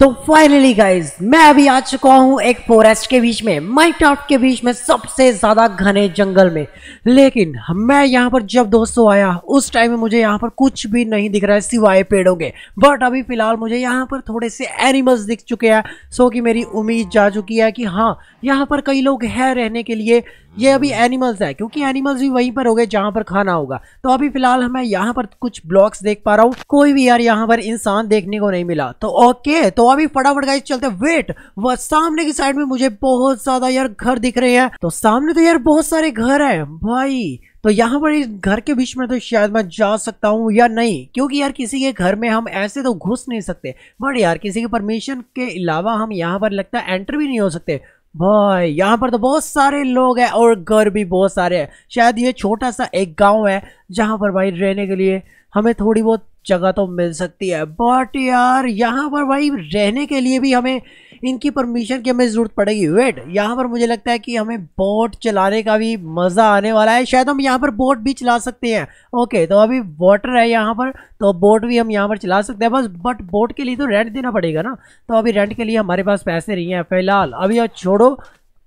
तो finally guys मैं अभी आ चुका हूँ एक फॉरेस्ट के बीच में माइक्राफ्ट के बीच में सबसे ज़्यादा घने जंगल में लेकिन मैं यहाँ पर जब दोस्तों आया उस टाइम में मुझे यहाँ पर कुछ भी नहीं दिख रहा है सिवाय पेड़ों के बट अभी फ़िलहाल मुझे यहाँ पर थोड़े से एनिमल्स दिख चुके हैं सो कि मेरी उम्मीद जा चुकी है कि हाँ यहाँ पर कई लोग हैं रहने के लिए ये अभी एनिमल्स है क्योंकि एनिमल्स भी वहीं पर हो गए जहाँ पर खाना होगा तो अभी फिलहाल हमें यहाँ पर कुछ ब्लॉक्स देख पा रहा हूँ कोई भी यार यहाँ पर इंसान देखने को नहीं मिला तो ओके तो अभी फटाफट गाइस चलते वेट वह सामने की साइड में मुझे बहुत ज्यादा यार घर दिख रहे हैं तो सामने तो यार बहुत सारे घर है भाई तो यहाँ पर इस घर के बीच में तो शायद मैं जा सकता हूँ या नहीं क्योंकि यार किसी के घर में हम ऐसे तो घुस नहीं सकते बट यार किसी के परमिशन के अलावा हम यहाँ पर लगता है एंटर भी नहीं हो सकते भाई यहाँ पर तो बहुत सारे लोग हैं और घर भी बहुत सारे हैं शायद ये छोटा सा एक गांव है जहाँ पर भाई रहने के लिए हमें थोड़ी बहुत जगह तो मिल सकती है बट यार यहाँ पर भाई रहने के लिए भी हमें इनकी परमिशन की हमें ज़रूरत पड़ेगी वेट यहाँ पर मुझे लगता है कि हमें बोट चलाने का भी मज़ा आने वाला है शायद हम यहाँ पर बोट भी चला सकते हैं ओके तो अभी वाटर है यहाँ पर तो बोट भी हम यहाँ पर चला सकते हैं बस बट बोट के लिए तो रेंट देना पड़ेगा ना तो अभी रेंट के लिए हमारे पास पैसे नहीं हैं फ़िलहाल अभी छोड़ो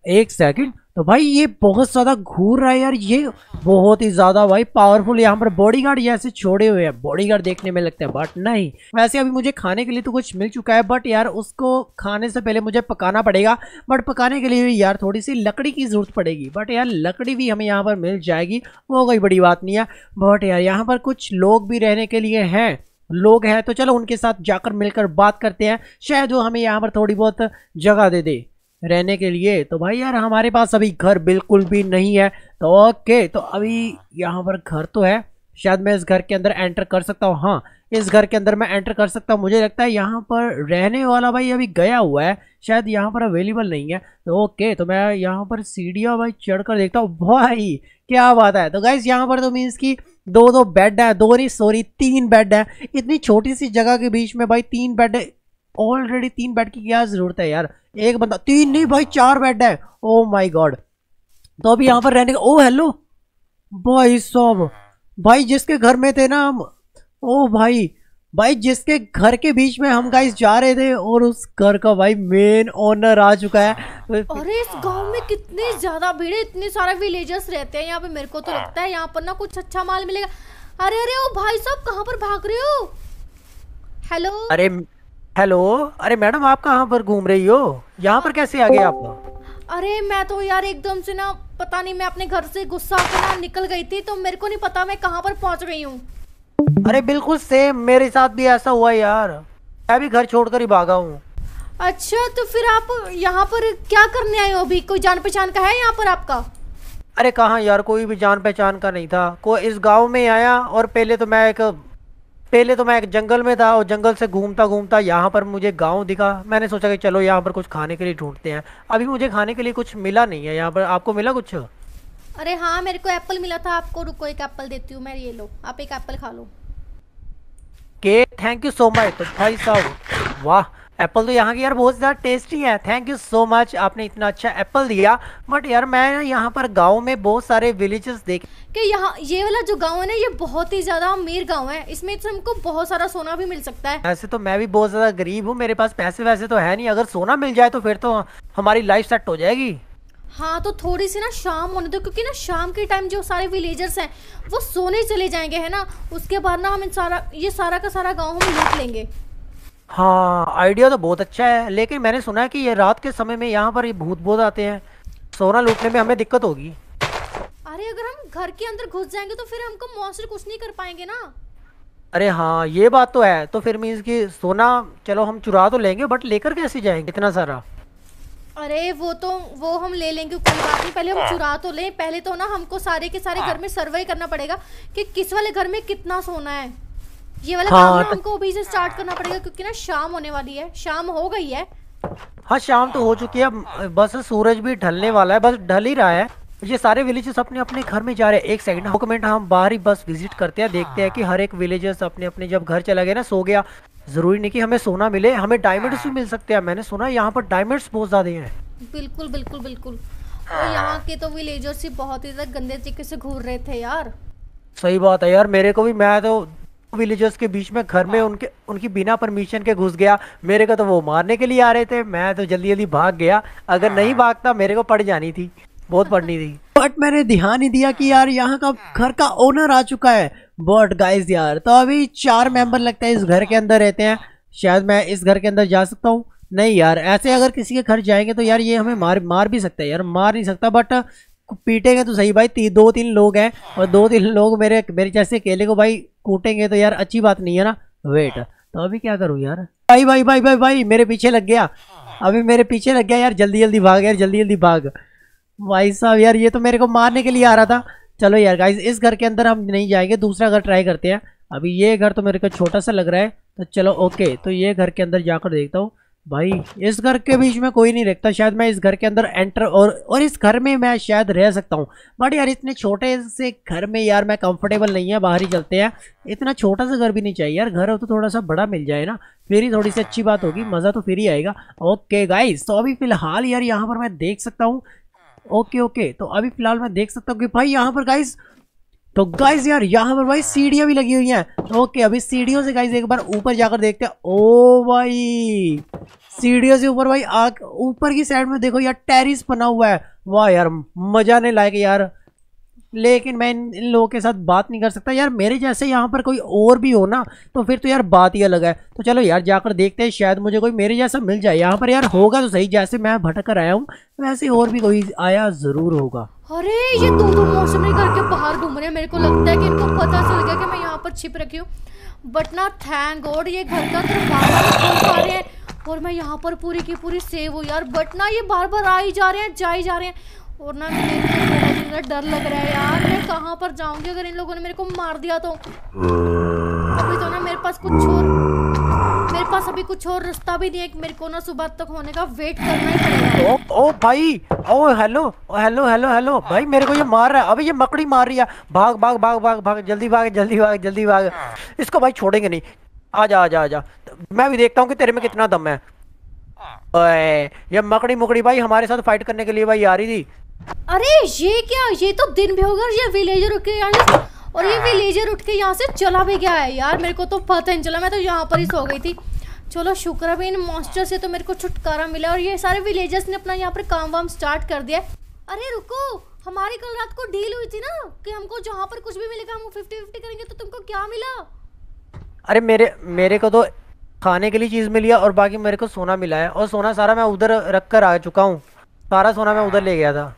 एक सेकेंड तो भाई ये बहुत ज़्यादा घूर रहा है यार ये बहुत ही ज़्यादा भाई पावरफुल यहाँ पर बॉडी गार्ड से छोड़े हुए हैं बॉडी गार्ड देखने में लगते हैं बट नहीं वैसे अभी मुझे खाने के लिए तो कुछ मिल चुका है बट यार उसको खाने से पहले मुझे पकाना पड़ेगा बट पकाने के लिए यार थोड़ी सी लकड़ी की ज़रूरत पड़ेगी बट यार लकड़ी भी हमें यहाँ पर मिल जाएगी वो कोई बड़ी बात नहीं है बट यार यहाँ पर कुछ लोग भी रहने के लिए हैं लोग हैं तो चलो उनके साथ जाकर मिलकर बात करते हैं शायद वो हमें यहाँ पर थोड़ी बहुत जगह दे दे रहने के लिए तो भाई यार हमारे पास अभी घर बिल्कुल भी नहीं है तो ओके तो अभी यहाँ पर घर तो है शायद मैं इस घर के अंदर एंटर कर सकता हूँ हाँ इस घर के अंदर मैं एंटर कर सकता हूँ मुझे लगता है यहाँ पर रहने वाला भाई अभी गया हुआ है शायद यहाँ पर अवेलेबल नहीं है तो ओके तो मैं यहाँ पर सीढ़ियाँ भाई चढ़ कर देखता हूँ भाई क्या बात है तो गाइज यहाँ पर तो मीन्स की दो दो बेड है दो नहीं सॉरी तीन बेड है इतनी छोटी सी जगह के बीच में भाई तीन बेड ऑलरेडी तीन बेड की क्या जरूरत है यार एक बंदा तीन नहीं भाई चार बेड है ओ माय गॉड तो अभी यहाँ पर रहने का ओ हेलो भाई साहब भाई जिसके घर में थे ना हम ओ oh, भाई भाई जिसके घर के बीच में हम गाइस जा रहे थे और उस घर का भाई मेन ओनर आ चुका है अरे इस गांव में कितने ज्यादा भीड़ है इतने सारे विलेजर्स रहते हैं यहाँ पे मेरे को तो लगता है यहाँ पर ना कुछ अच्छा माल मिलेगा अरे अरे ओ भाई साहब कहाँ पर भाग रहे हो हेलो अरे हेलो अरे मैडम आप कहाँ पर घूम रही हो यहाँ पर कैसे आ गए आप अरे मैं तो यार एकदम से ना पता नहीं मैं अपने घर से गुस्सा होकर निकल गई थी तो मेरे को नहीं पता मैं कहाँ पर पहुँच रही हूँ अरे बिल्कुल सेम मेरे साथ भी ऐसा हुआ यार मैं भी घर छोड़कर ही भागा हूँ अच्छा तो फिर आप यहाँ पर क्या करने आए हो अभी कोई जान पहचान का है यहाँ पर आपका अरे कहाँ यार कोई भी जान पहचान का नहीं था कोई इस गांव में आया और पहले तो मैं एक पहले तो मैं एक जंगल में था और जंगल से घूमता घूमता यहाँ पर मुझे गांव दिखा मैंने सोचा कि चलो यहाँ पर कुछ खाने के लिए ढूंढते हैं अभी मुझे खाने के लिए कुछ मिला नहीं है यहाँ पर आपको मिला कुछ अरे हाँ मेरे को एप्पल मिला था आपको रुको एक एप्पल देती हूँ मैं ये लो आप एक एप्पल खा लो के थैंक यू सो मच भाई साहब वाह एप्पल तो यहाँ की यार बहुत ज़्यादा टेस्टी है थैंक यू सो मच आपने इतना अच्छा एप्पल दिया बट यार मैं यहाँ पर गाँव में बहुत सारे विलेजेस देख कि यहाँ ये वाला जो गाँव है ना ये बहुत ही ज़्यादा अमीर गाँव है इसमें से तो हमको बहुत सारा सोना भी मिल सकता है ऐसे तो मैं भी बहुत ज़्यादा गरीब हूँ मेरे पास पैसे वैसे तो है नहीं अगर सोना मिल जाए तो फिर तो हमारी लाइफ सेट हो जाएगी हाँ तो थोड़ी सी ना शाम होने दो क्योंकि ना शाम के टाइम जो सारे विलेजर्स हैं वो सोने चले जाएंगे है ना उसके बाद ना हम इन सारा ये सारा का सारा गांव हम लूट लेंगे हाँ आइडिया तो बहुत अच्छा है लेकिन मैंने सुना है कि ये रात के समय में यहाँ पर ये भूत बहुत आते हैं सोना लूटने में हमें दिक्कत होगी अरे अगर हम घर के अंदर घुस जाएंगे तो फिर हमको मॉन्स्टर कुछ नहीं कर पाएंगे ना अरे हाँ ये बात तो है तो फिर मीन्स कि सोना चलो हम चुरा तो लेंगे बट लेकर कैसे जाएंगे इतना सारा अरे वो तो वो हम ले लेंगे कोई बात नहीं पहले हम चुरा तो लें पहले तो ना हमको सारे के सारे हाँ। घर में सर्वे करना पड़ेगा कि किस वाले घर में कितना सोना है ये वाला हाँ, काम तो- हमको अभी से स्टार्ट करना पड़ेगा क्योंकि ना शाम होने वाली है शाम हो गई है हाँ शाम तो हो चुकी है बस सूरज भी ढलने वाला है बस ढल ही रहा है ये सारे विलेजेस अपने अपने घर में जा रहे हैं एक सेकंड डॉक्यूमेंट हाँ। हम बाहर ही बस विजिट करते हैं देखते हैं कि हर एक विलेजेस अपने अपने जब घर चला गया ना सो गया जरूरी नहीं कि हमें सोना मिले हमें डायमंड्स भी मिल सकते हैं मैंने सुना यहाँ पर डायमंड्स बहुत ज्यादा हैं बिल्कुल बिल्कुल बिल्कुल और यहाँ के तो विलेजर्स ही बहुत ही ज्यादा गंदे तरीके से घूर रहे थे यार सही बात है यार मेरे को भी मैं तो विलेजर्स के बीच में घर में हाँ। उनके उनकी बिना परमिशन के घुस गया मेरे को तो वो मारने के लिए आ रहे थे मैं तो जल्दी जल्दी भाग गया अगर नहीं हाँ। भागता मेरे को पड़ जानी थी बहुत पढ़नी थी बट मैंने ध्यान ही दिया कि यार यहाँ का घर का ओनर आ चुका है बट गाइज यार तो अभी चार मेंबर लगता है इस घर के अंदर रहते हैं शायद मैं इस घर के अंदर जा सकता हूँ नहीं यार ऐसे अगर किसी के घर जाएंगे तो यार ये हमें मार मार भी सकता है यार मार नहीं सकता बट पीटेंगे तो सही भाई ती, दो तीन लोग हैं और दो तीन लोग मेरे मेरे जैसे अकेले को भाई कूटेंगे तो यार अच्छी बात नहीं है ना वेट हाँ। तो अभी क्या करूँ यार भाई भाई भाई भाई भाई मेरे पीछे लग गया हाँ। अभी मेरे पीछे लग गया यार जल्दी जल्दी भाग यार जल्दी जल्दी भाग भाई साहब यार ये तो मेरे को मारने के लिए आ रहा था चलो यार गाइज इस घर के अंदर हम नहीं जाएंगे दूसरा घर ट्राई करते हैं अभी ये घर तो मेरे को छोटा सा लग रहा है तो चलो ओके तो ये घर के अंदर जाकर देखता हूँ भाई इस घर के बीच में कोई नहीं रहता शायद मैं इस घर के अंदर एंटर और और इस घर में मैं शायद रह सकता हूँ बट यार इतने छोटे से घर में यार मैं कंफर्टेबल नहीं है बाहर ही चलते हैं इतना छोटा सा घर भी नहीं चाहिए यार घर हो तो थोड़ा सा बड़ा मिल जाए ना फिर ही थोड़ी सी अच्छी बात होगी मज़ा तो फिर ही आएगा ओके गाइज तो अभी फ़िलहाल यार यहाँ पर मैं देख सकता हूँ ओके ओके तो अभी फ़िलहाल मैं देख सकता हूँ कि भाई यहाँ पर गाइस तो गाइज यार यहाँ पर भाई सीढ़ियाँ भी लगी हुई हैं ओके अभी सीढ़ियों से गाइज एक बार ऊपर जाकर देखते हैं ओ भाई सीढ़ियों से ऊपर भाई आग ऊपर की साइड में देखो यार टेरिस बना हुआ है वाह यार मजा नहीं लायक यार लेकिन मैं इन लोगों के साथ बात नहीं कर सकता यार मेरे जैसे यहाँ पर कोई और भी हो ना तो फिर तो यार बात ही अलग है तो चलो यार जाकर देखते हैं शायद मुझे कोई मेरे जैसा मिल जाए यहाँ पर यार होगा तो सही जैसे मैं भटक कर आया हूँ वैसे और भी कोई आया ज़रूर होगा अरे ये दो दो मौसमी करके बाहर घूम रहे हैं मेरे को लगता है कि इनको पता चल गया कि मैं यहाँ पर छिप रखी हूँ बट ना थैंक गॉड ये घर का दरवाजा तो खोल पा रहे हैं और मैं यहाँ पर पूरी की पूरी सेव हूँ यार बट ना ये बार बार आ ही जा रहे हैं जा ही जा रहे हैं और ना मेरे को डर लग रहा है यार मैं कहाँ पर जाऊंगी अगर इन लोगों ने मेरे को मार दिया तो अभी तो ना मेरे पास कुछ और मेरे पास अभी कुछ और रास्ता भी नहीं है मेरे को ना सुबह तक होने का वेट करना ही पड़ेगा ओ ओ भाई ओ हेलो हेलो हेलो हेलो भाई मेरे को ये मार रहा है अभी ये मकड़ी मार रही है भाग भाग भाग भाग भाग जल्दी भाग जल्दी भाग जल्दी भाग इसको भाई छोड़ेंगे नहीं आ जा आ जा मैं भी देखता हूँ कि तेरे में कितना दम है ये मकड़ी मुकड़ी भाई हमारे साथ फाइट करने के लिए भाई आ रही थी अरे ये क्या ये तो दिन भी होगा ये विलेजर उठ के यहाँ और ये विलेजर हाँ। उठ के यहाँ से चला भी गया है यार मेरे को तो पता नहीं चला मैं तो यहाँ पर ही सो गई थी चलो शुक्र है इन मॉन्स्टर से तो मेरे को छुटकारा मिला और ये सारे विलेजर्स ने अपना यहाँ पर काम वाम स्टार्ट कर दिया अरे रुको हमारी कल रात को डील हुई थी ना कि हमको जहाँ पर कुछ भी मिलेगा हम फिफ्टी फिफ्टी करेंगे तो तुमको क्या मिला अरे मेरे मेरे को तो खाने के लिए चीज़ मिली है और बाकी मेरे को सोना मिला है और सोना सारा मैं उधर रख कर आ चुका हूँ सारा सोना मैं उधर ले गया था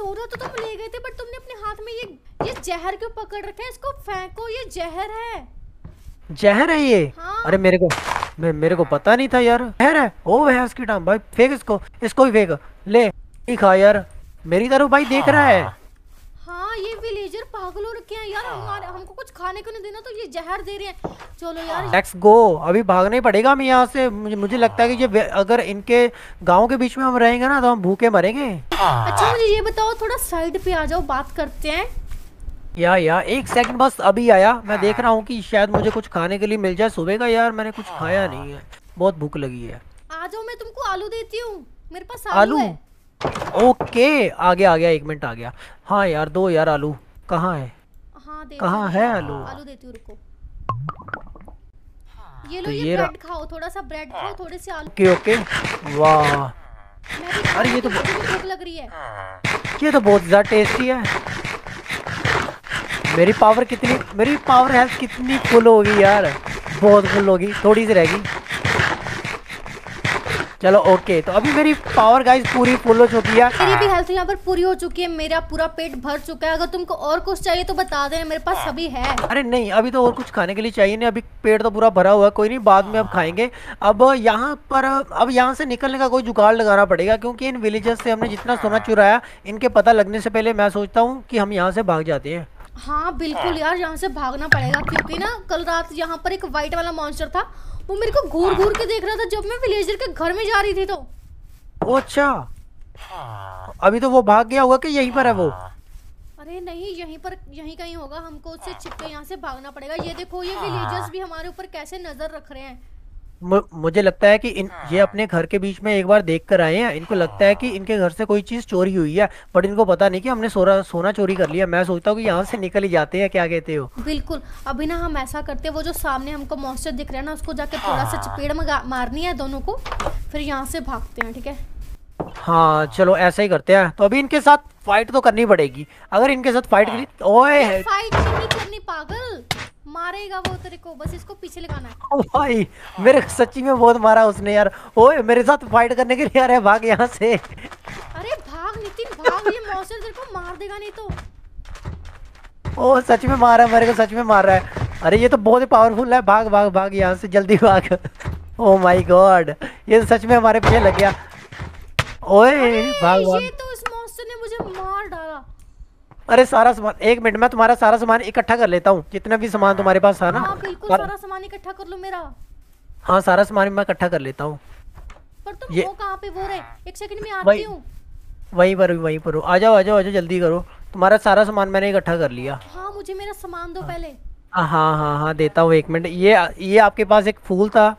सोडा तो तुम ले गए थे बट तुमने अपने हाथ में ये ये जहर क्यों पकड़ रखा है इसको फेंको ये जहर है जहर है ये हाँ। अरे मेरे को मैं मेरे को पता नहीं था यार जहर है ओ है उसकी टांग भाई फेंक इसको इसको भी फेंक ले खा यार मेरी तरफ भाई देख रहा है पागल हो रखे हैं यार हमारे हमको कुछ खाने को नहीं देना तो ये जहर दे रहे हैं चलो यार लेट्स गो अभी भागना ही पड़ेगा हम यहाँ से मुझे, लगता है कि ये अगर इनके गांव के बीच में हम रहेंगे ना तो हम भूखे मरेंगे अच्छा मुझे ये बताओ थोड़ा साइड पे आ जाओ बात करते हैं या या एक सेकंड बस अभी आया मैं देख रहा हूँ कि शायद मुझे कुछ खाने के लिए मिल जाए सुबह का यार मैंने कुछ खाया नहीं है बहुत भूख लगी है आ जाओ मैं तुमको आलू देती हूँ मेरे पास आलू, आलू? है ओके आ गया आ गया एक मिनट आ गया हाँ यार दो यार आलू कहाँ है हाँ, कहाँ है आलू हाँ, आलू देती हूँ रुको हाँ। ये लो तो ये, ये ब्रेड खाओ थोड़ा सा ब्रेड खाओ थोड़े से आलू ओके ओके वाह अरे ये तो भूख लग रही है ये तो बहुत ज़्यादा टेस्टी है मेरी पावर कितनी मेरी पावर हेल्थ कितनी फुल होगी यार बहुत फुल होगी थोड़ी सी रहेगी चलो ओके तो अभी मेरी पावर गाइस पूरी फुल हो चुकी है मेरी भी हेल्थ हाँ। यहाँ पर पूरी हो चुकी है मेरा पूरा पेट भर चुका है अगर तुमको और कुछ चाहिए तो बता देना मेरे पास सभी है अरे नहीं अभी तो और कुछ खाने के लिए चाहिए नहीं अभी पेट तो पूरा भरा हुआ है कोई नहीं बाद में अब खाएंगे अब यहाँ पर अब यहाँ से निकलने का कोई जुगाड़ लगाना पड़ेगा क्योंकि इन विलेजेस से हमने जितना सोना चुराया इनके पता लगने से पहले मैं सोचता हूँ की हम यहाँ से भाग जाते हैं हाँ बिल्कुल यार यहाँ से भागना पड़ेगा क्योंकि ना कल रात यहाँ पर एक व्हाइट वाला मॉन्स्टर था वो मेरे को घूर घूर के देख रहा था जब मैं विलेजर के घर में जा रही थी तो अच्छा अभी तो वो भाग गया होगा कि यहीं पर है वो अरे नहीं यहीं पर यहीं कहीं होगा हमको उससे हाँ। छिपके यहाँ से भागना पड़ेगा ये देखो ये विलेजर्स हाँ। भी हमारे ऊपर कैसे नजर रख रहे हैं मुझे लगता है कि इन ये हाँ। अपने घर के बीच में एक बार देख कर आए हैं इनको लगता है कि हाँ। इनके घर से कोई चीज़ चोरी हुई है बट इनको पता नहीं कि हमने सोना सोना चोरी कर लिया मैं सोचता हूँ कि यहाँ से निकल ही जाते हैं क्या कहते हो बिल्कुल अभी ना हम ऐसा करते हैं वो जो सामने हमको मॉइस्चर दिख रहा है ना उसको जाके हाँ। थोड़ा सा चपेड़ मारनी है दोनों को फिर यहाँ से भागते हैं ठीक है हाँ चलो ऐसा ही करते हैं तो अभी इनके साथ फाइट तो करनी पड़ेगी अगर इनके साथ फाइट करी ओए फाइट करनी पागल मारेगा वो तेरे को बस इसको पीछे लगाना है भाई मेरे सच्ची में बहुत मारा उसने यार ओए मेरे साथ फाइट करने के लिए अरे भाग यहाँ से अरे भाग नितिन भाग ये मौसम तेरे को मार देगा नहीं तो ओ सच में मार रहा है मेरे को सच में मार रहा है अरे ये तो बहुत ही पावरफुल है भाग भाग भाग यहाँ से जल्दी भाग ओ माय गॉड ये तो सच में हमारे पीछे लग गया ओए भाग ये तो इस मॉन्स्टर ने मुझे मार डाला अरे सारा सामान एक मिनट में तुम्हारा सारा सामान इकट्ठा कर लेता हूँ जितना भी सामान तुम्हारे पास था ना हाँ, बिल्कुल सारा सामान इकट्ठा कर लो मेरा हाँ सारा सामान मैं इकट्ठा कर लेता हूँ पर तुम ये... वो कहाँ पे वो रहे एक सेकंड में आती हूँ वहीं पर वही पर आ जाओ आ जाओ आ जाओ जल्दी करो तुम्हारा सारा सामान मैंने इकट्ठा कर लिया हाँ मुझे मेरा सामान दो हाँ। पहले हाँ, हाँ हाँ हाँ देता हूँ एक मिनट ये ये आपके पास एक फूल था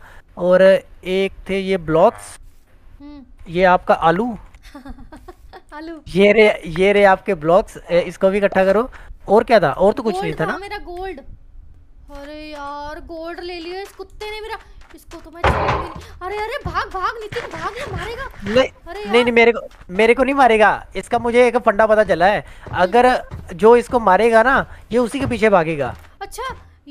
और एक थे ये ब्लॉक्स हम्म। ये आपका आलू आलू ये रे ये रे आपके ब्लॉक्स इसको भी इकट्ठा करो और क्या था और तो कुछ नहीं था ना मेरा गोल्ड अरे यार गोल्ड ले लिया इस कुत्ते ने मेरा इसको तो मैं अरे अरे भाग भाग नितिन भाग ये मारेगा नहीं नहीं नहीं मेरे को मेरे को नहीं मारेगा इसका मुझे एक फंडा पता चला है अगर जो इसको मारेगा ना ये उसी के पीछे भागेगा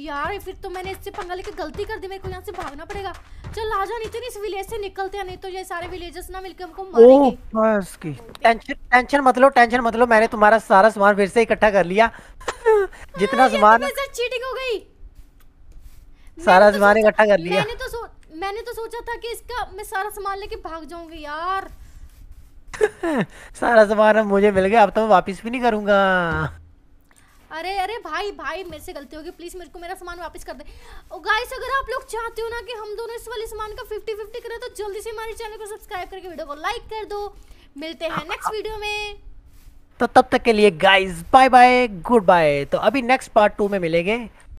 यार फिर तो मैंने इससे पंगा लेके गलती कर दी मेरे को यहाँ से भागना पड़ेगा चल आ जाओ तो इस विलेज से निकलते हैं नहीं तो ये सारे विलेजर्स ना मिलके हमको मारेंगे बस की टेंशन टेंशन मत लो टेंशन मत लो मैंने तुम्हारा सारा सामान फिर से इकट्ठा कर लिया जितना सामान चीटिंग हो गई सारा तो सामान इकट्ठा कर लिया मैंने तो मैंने तो सोचा था कि इसका मैं सारा सामान लेके भाग जाऊंगी यार सारा सामान मुझे मिल गया अब तो मैं वापस भी नहीं करूंगा अरे अरे भाई भाई मेरे से गलती होगी प्लीज़ मेरे को मेरा सामान वापस कर दे गाइस अगर आप लोग चाहते हो ना कि हम दोनों इस वाले सामान का फिफ्टी फिफ्टी करें तो जल्दी से हमारे चैनल को सब्सक्राइब करके वीडियो को लाइक कर दो मिलते हैं नेक्स्ट वीडियो में तो तब तक के लिए guys bye bye good bye तो अभी नेक्स्ट पार्ट टू में मिलेंगे